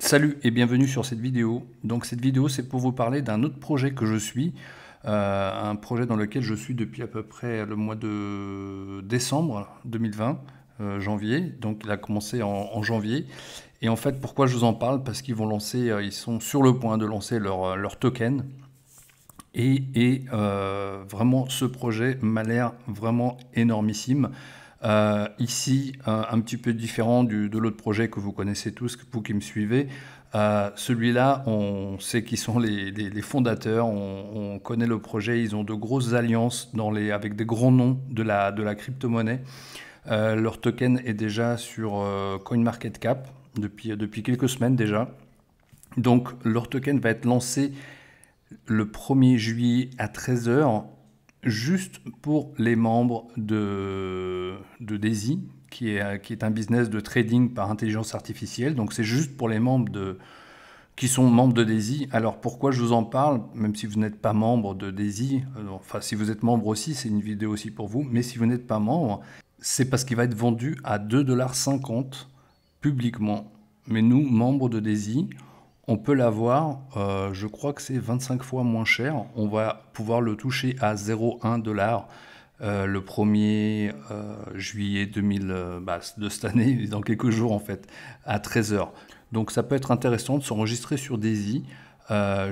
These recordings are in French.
Salut et bienvenue sur cette vidéo. Donc cette vidéo c'est pour vous parler d'un autre projet que je suis, euh, un projet dans lequel je suis depuis à peu près le mois de décembre 2020, euh, janvier. Donc il a commencé en, janvier. Et en fait pourquoi je vous en parle Parce qu'ils vont lancer, euh, ils sont sur le point de lancer leur, leur token. Et, et vraiment ce projet m'a l'air vraiment énormissime. Euh, ici, euh, un petit peu différent du, de l'autre projet que vous connaissez tous, vous qui me suivez. Euh, celui-là, on sait qui sont les, les, fondateurs, on, connaît le projet, ils ont de grosses alliances dans les, avec des grands noms de la, de la crypto-monnaie. leur token est déjà sur CoinMarketCap depuis, depuis quelques semaines déjà. Donc leur token va être lancé le 1er juillet à 13h juste pour les membres de, de Daisy, qui est, qui est un business de trading par intelligence artificielle. Donc c'est juste pour les membres de, qui sont membres de Daisy. Alors pourquoi je vous en parle, même si vous n'êtes pas membre de Daisy, euh, enfin si vous êtes membre aussi, c'est une vidéo aussi pour vous, mais si vous n'êtes pas membre, c'est parce qu'il va être vendu à 2,50$ publiquement. Mais nous, membres de Daisy, on peut l'avoir, euh, je crois que c'est 25 fois moins cher. On va pouvoir le toucher à 0,1 dollar euh, le 1er euh, juillet 2000, bah, de cette année, dans quelques jours en fait, à 13h. Donc ça peut être intéressant de s'enregistrer sur Daisy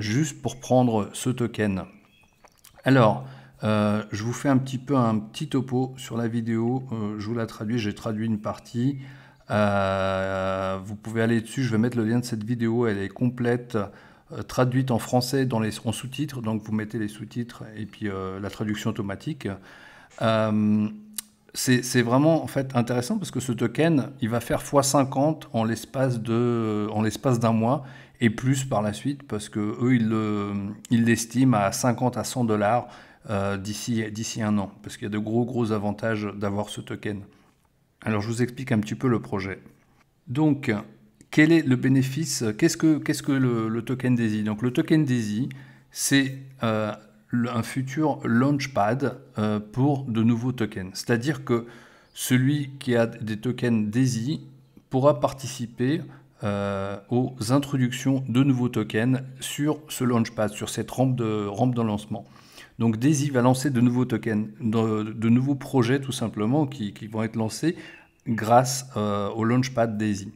juste pour prendre ce token. Alors, je vous fais un petit peu un petit topo sur la vidéo. je vous la traduis, j'ai traduit une partie. Euh, vous pouvez aller dessus, je vais mettre le lien de cette vidéo, elle est complète, euh, traduite en français dans les, en sous-titres, donc vous mettez les sous-titres et puis euh, la traduction automatique. c'est vraiment en fait intéressant parce que ce token, il va faire x50 en l'espace d'un mois et plus par la suite parce que eux, ils l'estiment à 50 à 100 dollars d'ici un an parce qu'il y a de gros gros avantages d'avoir ce token. Alors je vous explique un petit peu le projet. Donc, quel est le bénéfice Qu'est-ce que, le, token DAISY Donc le token DAISY, c'est euh, un futur launchpad euh, pour de nouveaux tokens. C'est-à-dire que celui qui a des tokens DAISY pourra participer euh, aux introductions de nouveaux tokens sur ce launchpad, sur cette rampe de, rampe de lancement. Donc Daisy va lancer de nouveaux tokens, de, nouveaux projets tout simplement qui, vont être lancés grâce euh, au launchpad Daisy.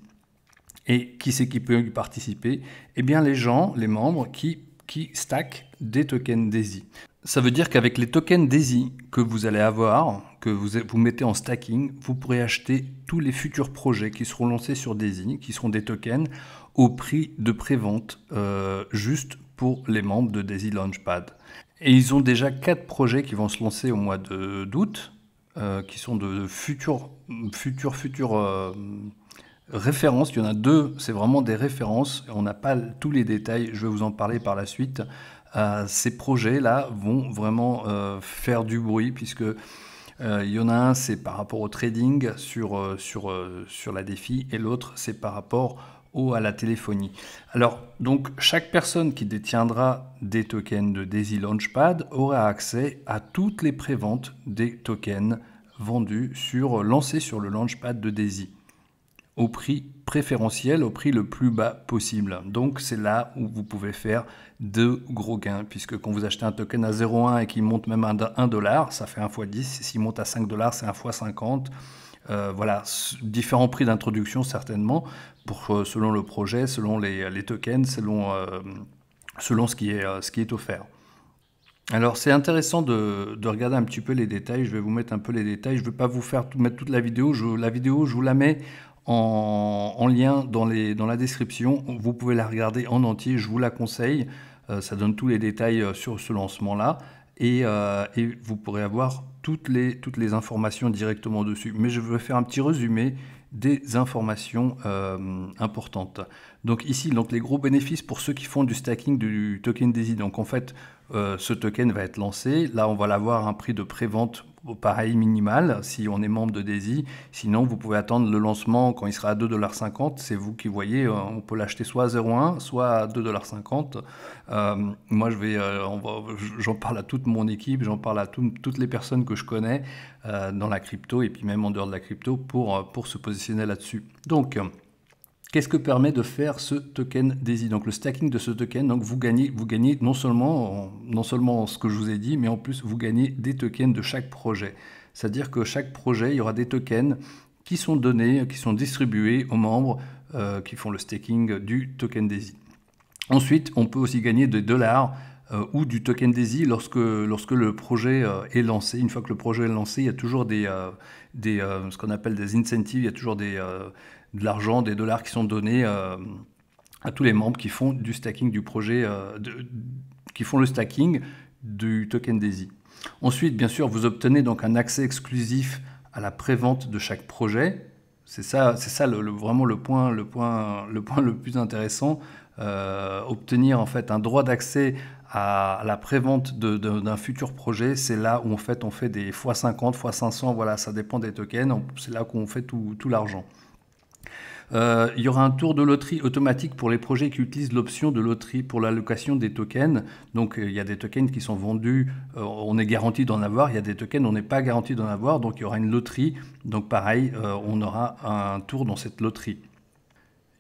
Et qui c'est qui peut y participer Eh bien les gens, les membres qui, qui stackent des tokens Daisy. Ça veut dire qu'avec les tokens DAISY que vous allez avoir, que vous, vous mettez en stacking, vous pourrez acheter tous les futurs projets qui seront lancés sur DAISY, qui seront des tokens, au prix de prévente, vente euh, juste pour les membres de DAISY Launchpad. Et ils ont déjà quatre projets qui vont se lancer au mois d'août, euh, qui sont de futurs, futurs, futurs euh, références. Il y en a deux, c'est vraiment des références. On n'a pas tous les détails, je vais vous en parler par la suite. Euh, ces projets-là vont vraiment euh, faire du bruit, puisque euh, il y en a un, c'est par rapport au trading sur, sur, sur la défi, et l'autre, c'est par rapport au à la téléphonie. Alors, donc, chaque personne qui détiendra des tokens de Daisy Launchpad aura accès à toutes les préventes des tokens vendus sur, lancés sur le Launchpad de Daisy au prix préférentiel, au prix le plus bas possible. Donc c'est là où vous pouvez faire de gros gains, puisque quand vous achetez un token à 0,1 et qu'il monte même à 1 dollar, ça fait 1 x 10, s'il monte à 5 dollars, c'est 1 x 50. voilà, différents prix d'introduction certainement, pour, euh, selon le projet, selon les, tokens, selon, euh, selon ce, qui est, euh, ce qui est offert. Alors c'est intéressant de, de, regarder un petit peu les détails, je vais vous mettre un peu les détails, je veux pas vous faire tout, mettre toute la vidéo, je, la vidéo je vous la mets en, lien dans, les, dans, la description. Vous pouvez la regarder en entier, je vous la conseille. Euh, ça donne tous les détails euh, sur ce lancement-là. Euh, et, vous pourrez avoir toutes les, toutes les informations directement dessus. Mais je veux faire un petit résumé des informations importantes. Donc ici, donc les gros bénéfices pour ceux qui font du stacking du token DAISY. Donc en fait, ce token va être lancé. Là, on va l'avoir un prix de prévente pareil minimal si on est membre de Daisy. E Sinon, vous pouvez attendre le lancement quand il sera à 2,50$. C'est vous qui voyez, euh, on peut l'acheter soit à 0,1, soit à 2,50$. Euh, moi, je vais, euh, j'en parle à toute mon équipe, j'en parle à toutes les personnes que je connais dans la crypto et puis même en dehors de la crypto pour, pour se positionner là-dessus. Donc, Qu'est-ce que permet de faire ce token DAISY Donc le stacking de ce token, donc vous gagnez, vous gagnez non, seulement, non seulement ce que je vous ai dit, mais en plus vous gagnez des tokens de chaque projet. C'est-à-dire que chaque projet, il y aura des tokens qui sont donnés, qui sont distribués aux membres euh, qui font le staking du token DAISY. Ensuite, on peut aussi gagner des dollars euh, ou du token DAISY lorsque, le projet euh, est lancé. Une fois que le projet est lancé, il y a toujours euh, ce qu'on appelle des incentives, il y a toujours des, de l'argent, des dollars qui sont donnés à tous les membres qui font du stacking projet, qui font le stacking du token DAISY. Ensuite, bien sûr, vous obtenez donc un accès exclusif à la prévente de chaque projet c'est ça, vraiment le point, le point, le point le plus intéressant. Euh, obtenir en fait un droit d'accès à la prévente d'un futur projet, c'est là où fait on fait des x50, x500, voilà, ça dépend des tokens, c'est là qu'on fait tout l'argent. Euh, il y aura un tour de loterie automatique pour les projets qui utilisent l'option de loterie pour l'allocation des tokens. Donc euh, il y a des tokens qui sont vendus, euh, on est garanti d'en avoir. Il y a des tokens, on n'est pas garanti d'en avoir. Donc il y aura une loterie. Donc pareil, on aura un tour dans cette loterie.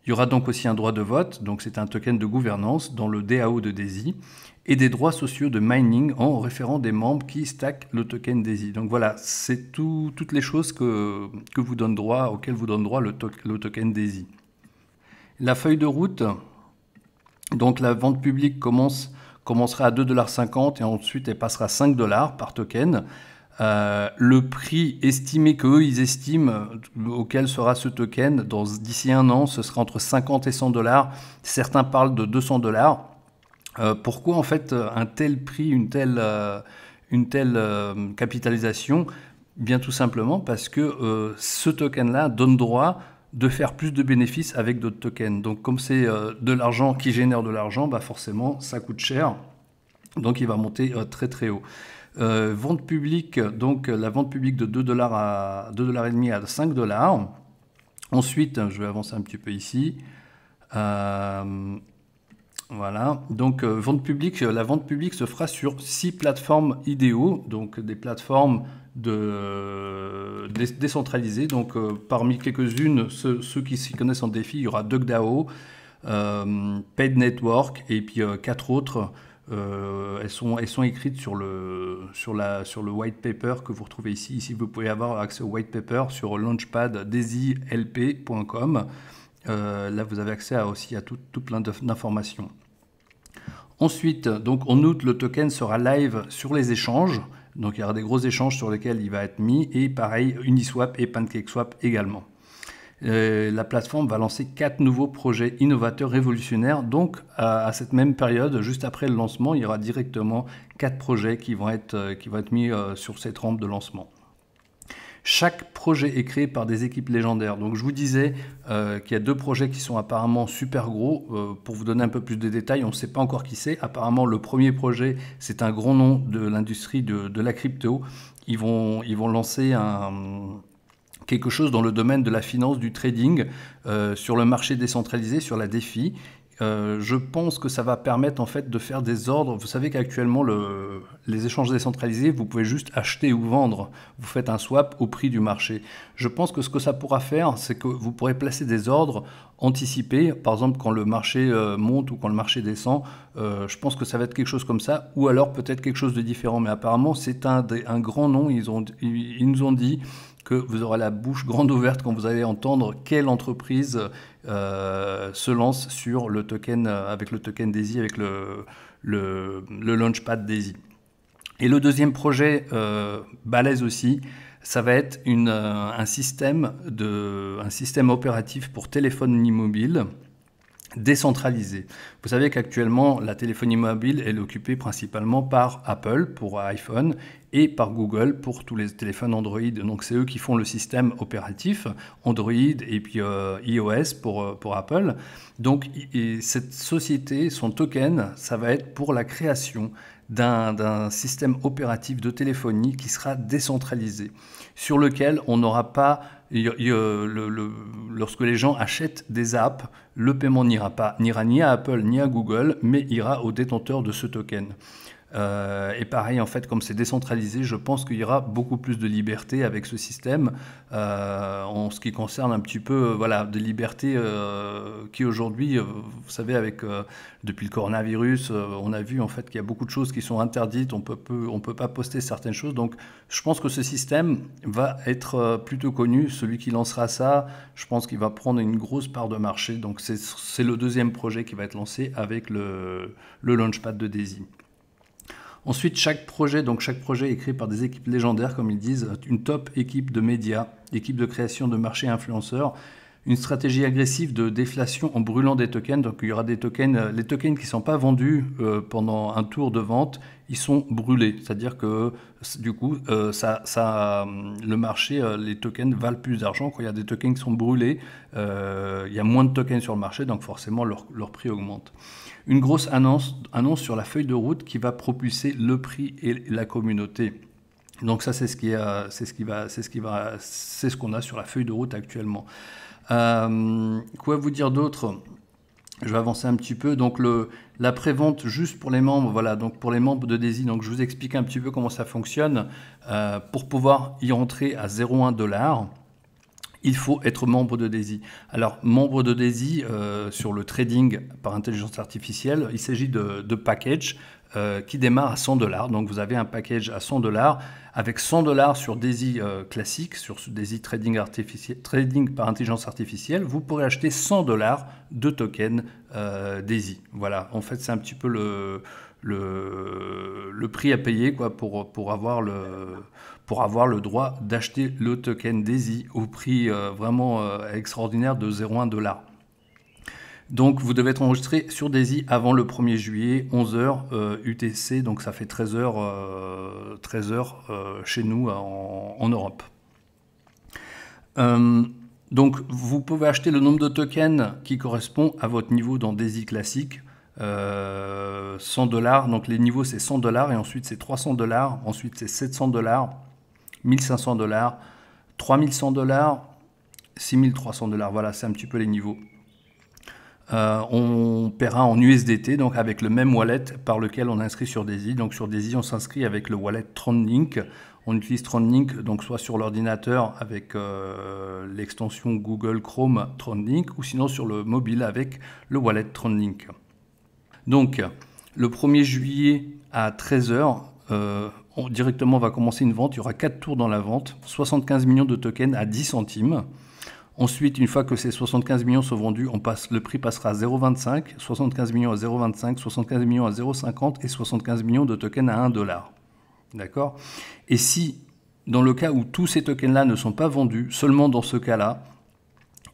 Il y aura donc aussi un droit de vote, donc c'est un token de gouvernance dans le DAO de DAISY, et des droits sociaux de mining en référant des membres qui stackent le token DAISY. Donc voilà, c'est toutes les choses que, vous donne droit, auxquelles vous donne droit le, token DAISY. La feuille de route, donc la vente publique commencera à 2,50$ et ensuite elle passera à 5$ par token. Euh, le prix estimé qu'eux, ils estiment euh, auquel sera ce token dans d'ici un an, ce sera entre 50 et 100 dollars. Certains parlent de 200 dollars. Euh, pourquoi en fait un tel prix, une telle, une telle capitalisation Bien tout simplement parce que ce token-là donne droit de faire plus de bénéfices avec d'autres tokens. Donc comme c'est de l'argent qui génère de l'argent, bah forcément ça coûte cher. Donc il va monter très très haut. Euh, vente publique, donc la vente publique de 2 dollars à dollars à 5 dollars. Ensuite, je vais avancer un petit peu ici. Euh, voilà. Donc euh, vente publique, la vente publique se fera sur 6 plateformes idéaux, donc des plateformes décentralisées. Donc parmi quelques-unes, ceux, qui s'y connaissent en défi, il y aura DuckDAO, Paid Network et puis quatre autres. Euh, elles, sont, écrites sur le, white paper que vous retrouvez ici. Ici, vous pouvez avoir accès au white paper sur launchpad Euh, là, vous avez accès aussi à tout, tout plein d'informations. Ensuite, donc en août, le token sera live sur les échanges. Donc il y aura des gros échanges sur lesquels il va être mis. Et pareil, Uniswap et PancakeSwap également. Euh, la plateforme va lancer quatre nouveaux projets innovateurs révolutionnaires. Donc, à, cette même période, juste après le lancement, il y aura directement quatre projets qui vont être, euh, mis euh, sur cette rampe de lancement. Chaque projet est créé par des équipes légendaires. Donc je vous disais qu'il y a deux projets qui sont apparemment super gros. pour vous donner un peu plus de détails, on ne sait pas encore qui c'est. Apparemment, le premier projet, c'est un grand nom de l'industrie de, la crypto. ils vont lancer un, quelque chose dans le domaine de la finance, du trading, euh, sur le marché décentralisé, sur la défi. Euh, je pense que ça va permettre en fait de faire des ordres. Vous savez qu'actuellement le, les échanges décentralisés, vous pouvez juste acheter ou vendre. Vous faites un swap au prix du marché. Je pense que ce que ça pourra faire, c'est que vous pourrez placer des ordres anticipés. Par exemple, quand le marché euh, monte ou quand le marché descend, je pense que ça va être quelque chose comme ça, ou alors peut-être quelque chose de différent. Mais apparemment, c'est un, un, grand nom. Ils, ont, ils nous ont dit que vous aurez la bouche grande ouverte quand vous allez entendre quelle entreprise euh, se lance sur le token, euh, avec le token Daisy, avec le, le, launchpad Daisy. Et le deuxième projet, euh, balèze aussi, ça va être une, euh, un, système opératif pour téléphone mobile décentralisée. Vous savez qu'actuellement, la téléphonie mobile est occupée principalement par Apple pour iPhone et par Google pour tous les téléphones Android. Donc c'est eux qui font le système opératif Android et puis euh, iOS pour, euh, pour Apple. Donc cette société, son token, ça va être pour la création d'un système opératif de téléphonie qui sera décentralisé, sur lequel on n'aura pas lorsque les gens achètent des apps, le paiement n'ira pas, n'ira ni à Apple ni à Google, mais ira au détenteur de ce token. Euh, et pareil, en fait, comme c'est décentralisé, je pense qu'il y aura beaucoup plus de liberté avec ce système euh, en ce qui concerne un petit peu, euh, voilà, de liberté qui aujourd'hui, vous savez, avec depuis le coronavirus, on a vu en fait qu'il y a beaucoup de choses qui sont interdites, on peut, peut on peut pas poster certaines choses. Donc, je pense que ce système va être plutôt connu. Celui qui lancera ça, je pense qu'il va prendre une grosse part de marché. Donc, c'est le deuxième projet qui va être lancé avec le, le launchpad de Daisy. Ensuite, chaque projet, donc chaque projet écrit par des équipes légendaires, comme ils disent, une top équipe de médias, équipe de création de marché influenceurs une stratégie agressive de déflation en brûlant des tokens. Donc il y aura des tokens, euh, les tokens qui ne sont pas vendus euh, pendant un tour de vente, ils sont brûlés. C'est-à-dire que du coup, euh, ça, le marché, les tokens valent plus d'argent. Quand il y a des tokens qui sont brûlés, il y a moins de tokens sur le marché, donc forcément leur, prix augmente. Une grosse annonce, annonce sur la feuille de route qui va propulser le prix et la communauté. Donc ça, c'est ce qui, c'est ce qui va, c'est ce qui va, c'est ce qu'on a sur la feuille de route actuellement. Euh, quoi vous dire d'autre je vais avancer un petit peu. Donc le, la prévente juste pour les membres, voilà, donc pour les membres de Daisy, donc je vous explique un petit peu comment ça fonctionne. Euh, pour pouvoir y rentrer à 0,1 dollar, il faut être membre de Daisy. Alors membre de Daisy euh, sur le trading par intelligence artificielle, il s'agit de, package qui démarre à 100 dollars. Donc vous avez un package à 100 dollars avec 100 dollars sur Daisy euh, classique, sur Daisy trading, par intelligence artificielle, vous pourrez acheter 100 dollars de token euh, Daisy. Voilà, en fait, c'est un petit peu le, le, prix à payer quoi, pour, pour, avoir, le, pour avoir le droit d'acheter le token Daisy au prix euh, vraiment extraordinaire de 0,1 dollar. Donc vous devez être enregistré sur Daisy avant le 1er juillet, 11h euh, UTC, donc ça fait 13h, euh, 13 euh, chez nous en, Europe. donc vous pouvez acheter le nombre de tokens qui correspond à votre niveau dans Daisy classique. 100 dollars, donc les niveaux c'est 100 dollars et ensuite c'est 300 dollars, ensuite c'est 700 dollars, 1500 dollars, 3100 dollars, 6300 dollars. Voilà, c'est un petit peu les niveaux. Euh, on paiera en USDT, donc avec le même wallet par lequel on inscrit sur Desi. Donc sur Desi, on s'inscrit avec le wallet TronLink. On utilise TronLink donc soit sur l'ordinateur avec euh, l'extension Google Chrome TronLink, ou sinon sur le mobile avec le wallet TronLink. Donc le 1er juillet à 13h, euh, on, directement on va commencer une vente. Il y aura 4 tours dans la vente, 75 millions de tokens à 10 centimes. Ensuite, une fois que ces 75 millions sont vendus, le prix passera à 0,25, 75 millions à 0,25, 75 millions à 0,50 et 75 millions de tokens à 1 dollar. D'accord Et si, dans le cas où tous ces tokens-là ne sont pas vendus, seulement dans ce cas-là,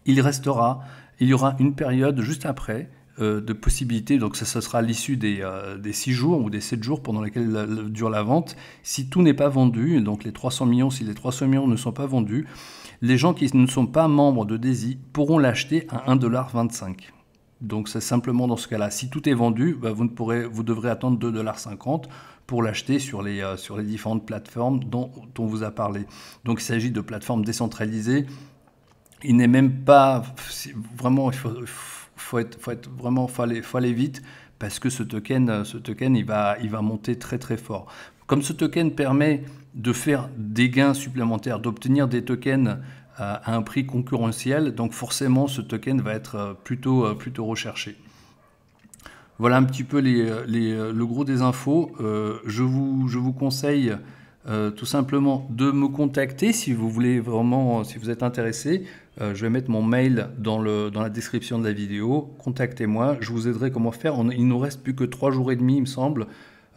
il restera, il y aura une période juste après euh, de possibilités, donc ça, sera l'issue des, euh, des, 6 jours ou des 7 jours pendant lesquels dure la vente, si tout n'est pas vendu, donc les 300 millions, si les 300 millions ne sont pas vendus, les gens qui ne sont pas membres de Daisy pourront l'acheter à 1,25$. Donc c'est simplement dans ce cas-là. Si tout est vendu, bah, vous, ne pourrez, vous devrez attendre 2,50$ pour l'acheter sur les, euh, sur les différentes plateformes dont, on vous a parlé. Donc il s'agit de plateformes décentralisées. Il n'est même pas... Vraiment, il faut faut être, faut vraiment, faut aller, vite parce que ce token, euh, ce token, il va, il va monter très très fort. Comme ce token permet de faire des gains supplémentaires, d'obtenir des tokens euh, à un prix concurrentiel, donc forcément ce token va être euh, plutôt, plutôt recherché. Voilà un petit peu les, les, le gros des infos. je, vous, je vous conseille euh, tout simplement de me contacter si vous voulez vraiment, euh, si vous êtes intéressé. Euh, je vais mettre mon mail dans, le, dans la description de la vidéo. Contactez-moi, je vous aiderai comment faire. il nous reste plus que trois jours et demi, il me semble.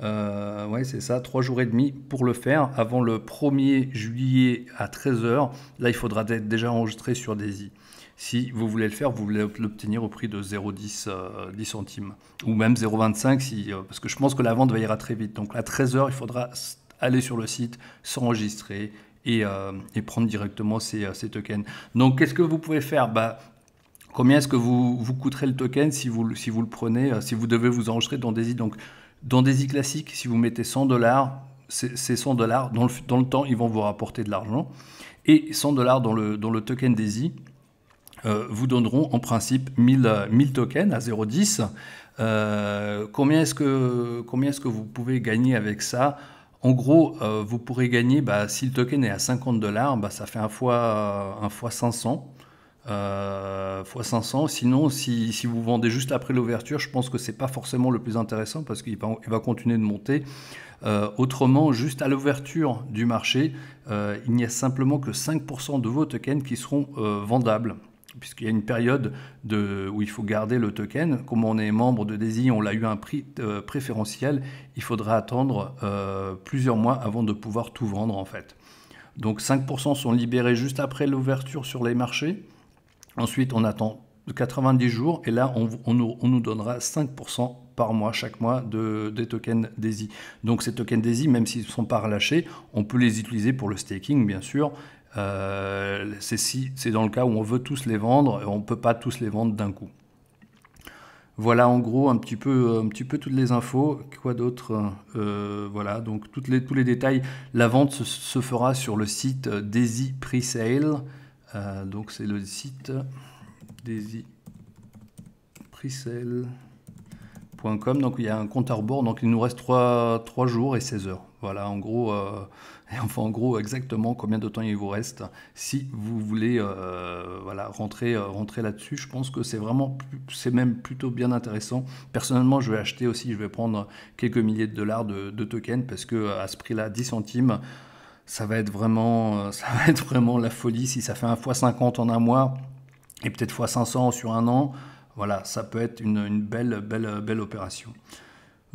Euh, ouais, c'est ça, trois jours et demi pour le faire avant le 1er juillet à 13h. Là, il faudra être déjà enregistré sur Daisy. Si vous voulez le faire, vous voulez l'obtenir au prix de 0,10 10 centimes ou même 0,25 si, parce que je pense que la vente va ira très vite. Donc à 13h, il faudra aller sur le site, s'enregistrer et, euh, prendre directement euh, ces, tokens. Donc qu'est-ce que vous pouvez faire bah, Combien est-ce que vous, vous coûterez le token si vous, si vous le prenez, euh, si vous devez vous enregistrer dans Daisy Donc dans Daisy classique, si vous mettez 100 dollars, ces 100 dollars, dans le, le temps, ils vont vous rapporter de l'argent. Et 100 dollars dans le, token Daisy, vous donneront en principe 1000, tokens à 0,10. combien est-ce que vous pouvez gagner avec ça en gros, euh, vous pourrez gagner, bah, si le token est à 50 dollars, bah, ça fait un fois, un 500. 500. Euh, Sinon, si, vous vendez juste après l'ouverture, je pense que ce n'est pas forcément le plus intéressant parce qu'il va, continuer de monter. Euh, autrement, juste à l'ouverture du marché, il n'y a simplement que 5% de vos tokens qui seront vendables puisqu'il y a une période de, où il faut garder le token. Comme on est membre de DESI, on l'a eu un prix euh, préférentiel, il faudra attendre euh, plusieurs mois avant de pouvoir tout vendre en fait. Donc 5% sont libérés juste après l'ouverture sur les marchés. Ensuite, on attend 90 jours et là, on, nous, donnera 5% par mois, chaque mois, de, des tokens DESI. Donc ces tokens DESI, même s'ils ne sont pas relâchés, on peut les utiliser pour le staking, bien sûr, euh, c'est dans le cas où on veut tous les vendre, on ne peut pas tous les vendre d'un coup. Voilà en gros un petit peu, euh, un petit peu toutes les infos. Quoi d'autre euh, Voilà, donc tous les détails. La vente se, fera sur le site Daisy Presale. donc c'est le site Daisy presalecom Donc il y a un compte à rebours. Donc il nous reste 3 jours et 16 heures. Voilà, en gros, euh, enfin, en gros, exactement combien de temps il vous reste. Si vous voulez euh, voilà, rentrer, euh, rentrer là-dessus, je pense que c'est vraiment, c'est même plutôt bien intéressant. Personnellement, je vais acheter aussi, je vais prendre quelques milliers de dollars de, tokens parce que à ce prix-là, 10 centimes, ça va être vraiment, ça va être vraiment la folie. Si ça fait 1 x 50 en un mois et peut-être x 500 sur un an, voilà, ça peut être une, une belle, belle, belle opération.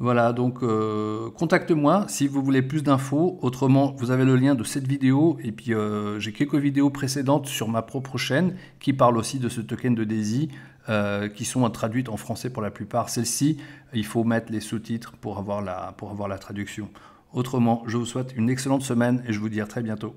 Voilà, donc euh, contactez moi si vous voulez plus d'infos. Autrement, vous avez le lien de cette vidéo. Et puis, euh, j'ai quelques vidéos précédentes sur ma propre chaîne qui parlent aussi de ce token de Daisy, euh, qui sont traduites en français pour la plupart. celles ci il faut mettre les sous-titres pour, avoir la, pour avoir la traduction. Autrement, je vous souhaite une excellente semaine et je vous dis à très bientôt.